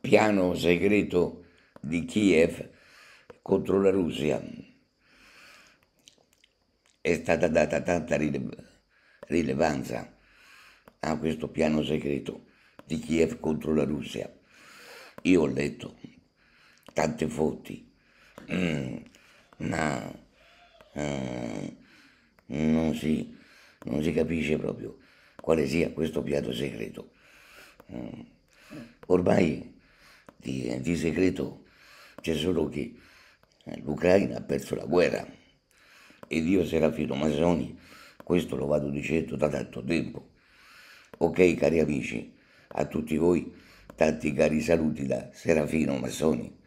piano segreto di Kiev contro la Russia. È stata data tanta rilevanza a questo piano segreto di Kiev contro la Russia. Io ho letto tante fonti, ma eh, non, si, non, si, capisce proprio quale sia questo piano segreto. Mm. Ormai di, di segreto c'è solo che eh, l'Ucraina ha perso la guerra ed io Serafino Masoni questo lo vado dicendo da tanto tempo. Ok cari amici, a tutti voi tanti cari saluti da Serafino Massoni.